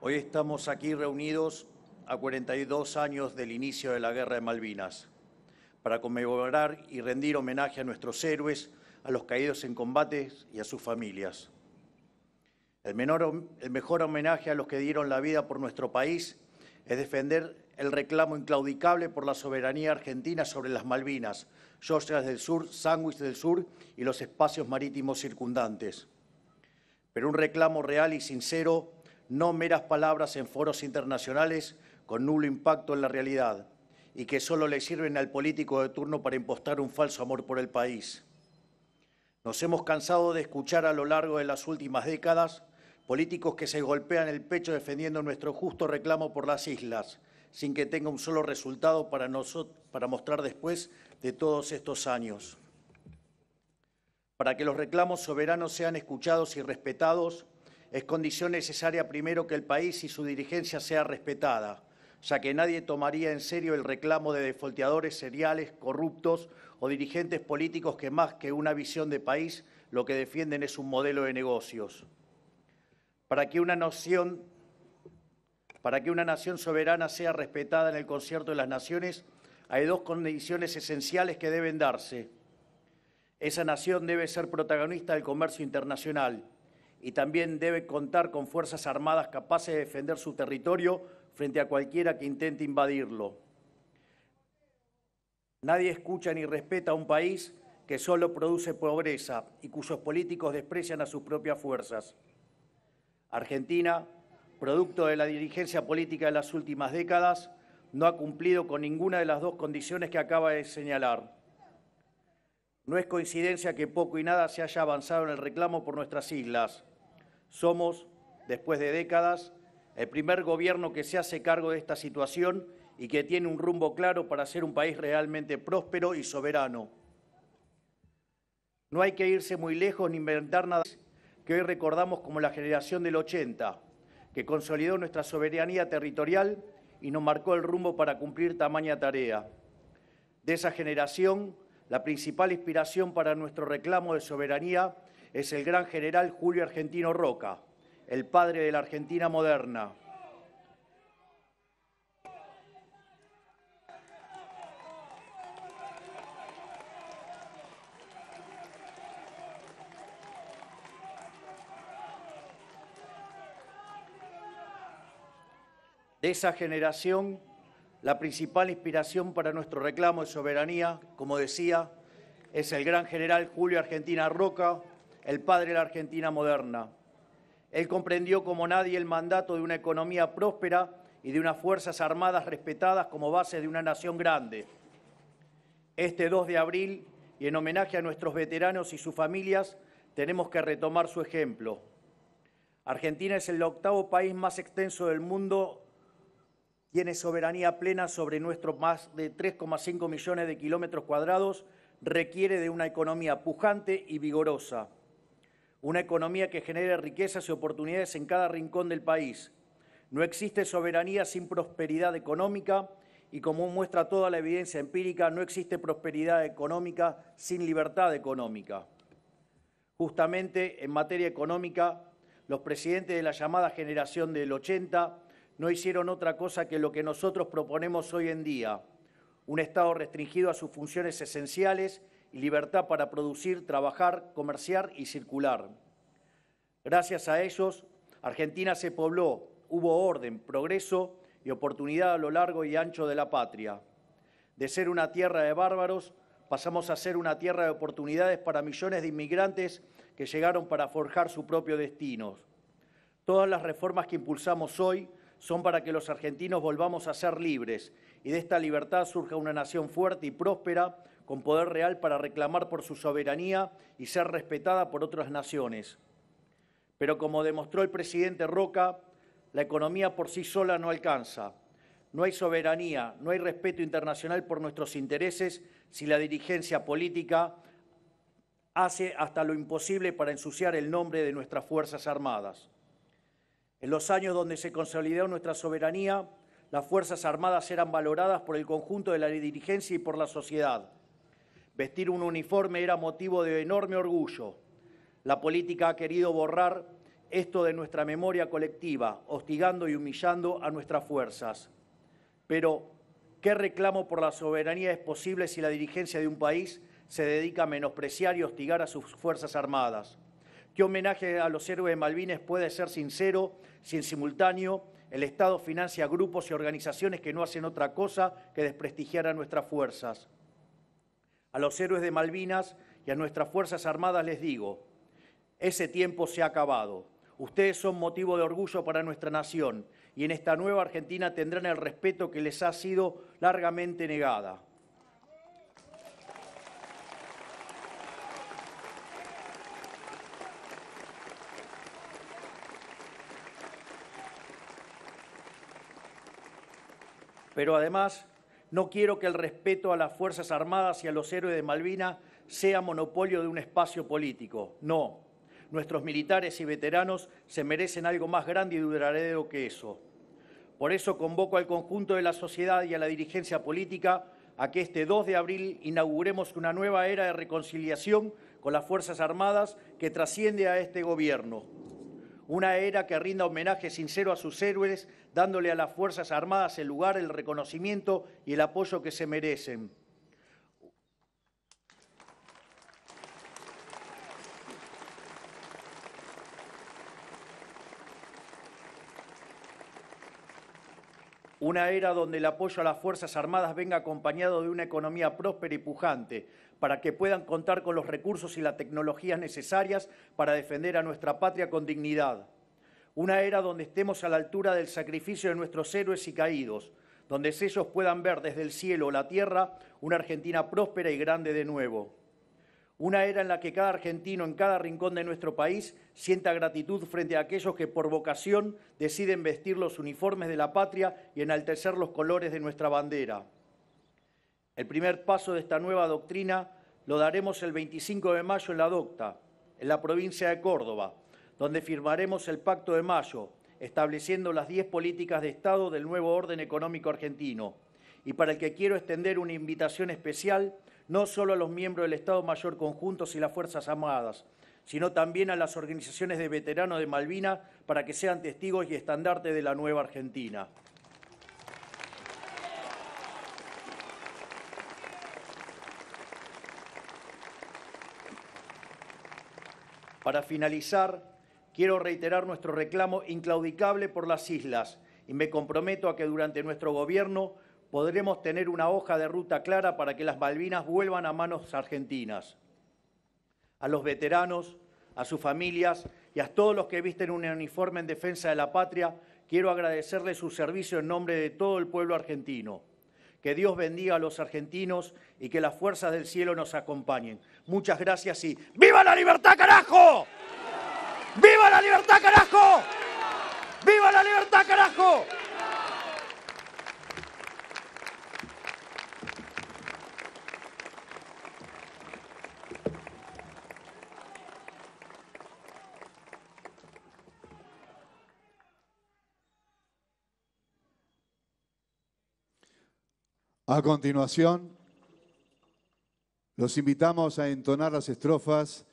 Hoy estamos aquí reunidos a 42 años del inicio de la Guerra de Malvinas para conmemorar y rendir homenaje a nuestros héroes, a los caídos en combate y a sus familias. El, mejor homenaje a los que dieron la vida por nuestro país es defender el reclamo inclaudicable por la soberanía argentina sobre las Malvinas, Georgias del Sur, Sandwich del Sur y los espacios marítimos circundantes pero un reclamo real y sincero, no meras palabras en foros internacionales con nulo impacto en la realidad y que solo le sirven al político de turno para impostar un falso amor por el país. Nos hemos cansado de escuchar a lo largo de las últimas décadas políticos que se golpean el pecho defendiendo nuestro justo reclamo por las islas, sin que tenga un solo resultado para, para mostrar después de todos estos años. Para que los reclamos soberanos sean escuchados y respetados, es condición necesaria primero que el país y su dirigencia sea respetada, ya que nadie tomaría en serio el reclamo de defolteadores seriales, corruptos o dirigentes políticos que más que una visión de país lo que defienden es un modelo de negocios. Para que una nación, para que una nación soberana sea respetada en el concierto de las naciones, hay dos condiciones esenciales que deben darse esa nación debe ser protagonista del comercio internacional y también debe contar con fuerzas armadas capaces de defender su territorio frente a cualquiera que intente invadirlo. Nadie escucha ni respeta a un país que solo produce pobreza y cuyos políticos desprecian a sus propias fuerzas. Argentina, producto de la dirigencia política de las últimas décadas, no ha cumplido con ninguna de las dos condiciones que acaba de señalar. No es coincidencia que poco y nada se haya avanzado en el reclamo por nuestras islas. Somos, después de décadas, el primer gobierno que se hace cargo de esta situación y que tiene un rumbo claro para ser un país realmente próspero y soberano. No hay que irse muy lejos ni inventar nada que hoy recordamos como la generación del 80, que consolidó nuestra soberanía territorial y nos marcó el rumbo para cumplir tamaña tarea. De esa generación la principal inspiración para nuestro reclamo de soberanía es el gran general Julio Argentino Roca, el padre de la Argentina moderna. De esa generación la principal inspiración para nuestro reclamo de soberanía, como decía, es el gran general Julio Argentina Roca, el padre de la Argentina moderna. Él comprendió como nadie el mandato de una economía próspera y de unas Fuerzas Armadas respetadas como base de una nación grande. Este 2 de abril, y en homenaje a nuestros veteranos y sus familias, tenemos que retomar su ejemplo. Argentina es el octavo país más extenso del mundo tiene soberanía plena sobre nuestros más de 3,5 millones de kilómetros cuadrados, requiere de una economía pujante y vigorosa, una economía que genere riquezas y oportunidades en cada rincón del país. No existe soberanía sin prosperidad económica y como muestra toda la evidencia empírica, no existe prosperidad económica sin libertad económica. Justamente en materia económica, los presidentes de la llamada generación del 80 no hicieron otra cosa que lo que nosotros proponemos hoy en día, un Estado restringido a sus funciones esenciales y libertad para producir, trabajar, comerciar y circular. Gracias a ellos, Argentina se pobló, hubo orden, progreso y oportunidad a lo largo y ancho de la patria. De ser una tierra de bárbaros, pasamos a ser una tierra de oportunidades para millones de inmigrantes que llegaron para forjar su propio destino. Todas las reformas que impulsamos hoy son para que los argentinos volvamos a ser libres y de esta libertad surja una nación fuerte y próspera, con poder real para reclamar por su soberanía y ser respetada por otras naciones. Pero como demostró el presidente Roca, la economía por sí sola no alcanza. No hay soberanía, no hay respeto internacional por nuestros intereses si la dirigencia política hace hasta lo imposible para ensuciar el nombre de nuestras Fuerzas Armadas. En los años donde se consolidó nuestra soberanía, las Fuerzas Armadas eran valoradas por el conjunto de la dirigencia y por la sociedad. Vestir un uniforme era motivo de enorme orgullo. La política ha querido borrar esto de nuestra memoria colectiva, hostigando y humillando a nuestras fuerzas. Pero, ¿qué reclamo por la soberanía es posible si la dirigencia de un país se dedica a menospreciar y hostigar a sus Fuerzas Armadas? qué homenaje a los héroes de Malvinas puede ser sincero si simultáneo el Estado financia grupos y organizaciones que no hacen otra cosa que desprestigiar a nuestras fuerzas. A los héroes de Malvinas y a nuestras Fuerzas Armadas les digo, ese tiempo se ha acabado. Ustedes son motivo de orgullo para nuestra nación y en esta nueva Argentina tendrán el respeto que les ha sido largamente negada. Pero además, no quiero que el respeto a las Fuerzas Armadas y a los héroes de Malvina sea monopolio de un espacio político. No, nuestros militares y veteranos se merecen algo más grande y duradero que eso. Por eso convoco al conjunto de la sociedad y a la dirigencia política a que este 2 de abril inauguremos una nueva era de reconciliación con las Fuerzas Armadas que trasciende a este gobierno una era que rinda homenaje sincero a sus héroes, dándole a las Fuerzas Armadas el lugar, el reconocimiento y el apoyo que se merecen. una era donde el apoyo a las Fuerzas Armadas venga acompañado de una economía próspera y pujante, para que puedan contar con los recursos y las tecnologías necesarias para defender a nuestra patria con dignidad. Una era donde estemos a la altura del sacrificio de nuestros héroes y caídos, donde ellos puedan ver desde el cielo o la tierra una Argentina próspera y grande de nuevo. Una era en la que cada argentino en cada rincón de nuestro país sienta gratitud frente a aquellos que por vocación deciden vestir los uniformes de la patria y enaltecer los colores de nuestra bandera. El primer paso de esta nueva doctrina lo daremos el 25 de mayo en la Docta, en la provincia de Córdoba, donde firmaremos el Pacto de Mayo, estableciendo las 10 políticas de Estado del nuevo orden económico argentino, y para el que quiero extender una invitación especial no solo a los miembros del Estado Mayor Conjuntos y las Fuerzas Armadas, sino también a las organizaciones de veteranos de Malvinas para que sean testigos y estandarte de la nueva Argentina. Para finalizar, quiero reiterar nuestro reclamo inclaudicable por las islas y me comprometo a que durante nuestro gobierno podremos tener una hoja de ruta clara para que las Malvinas vuelvan a manos argentinas. A los veteranos, a sus familias y a todos los que visten un uniforme en defensa de la patria, quiero agradecerles su servicio en nombre de todo el pueblo argentino. Que Dios bendiga a los argentinos y que las fuerzas del cielo nos acompañen. Muchas gracias y ¡Viva la libertad, carajo! ¡Viva la libertad, carajo! ¡Viva la libertad, carajo! A continuación, los invitamos a entonar las estrofas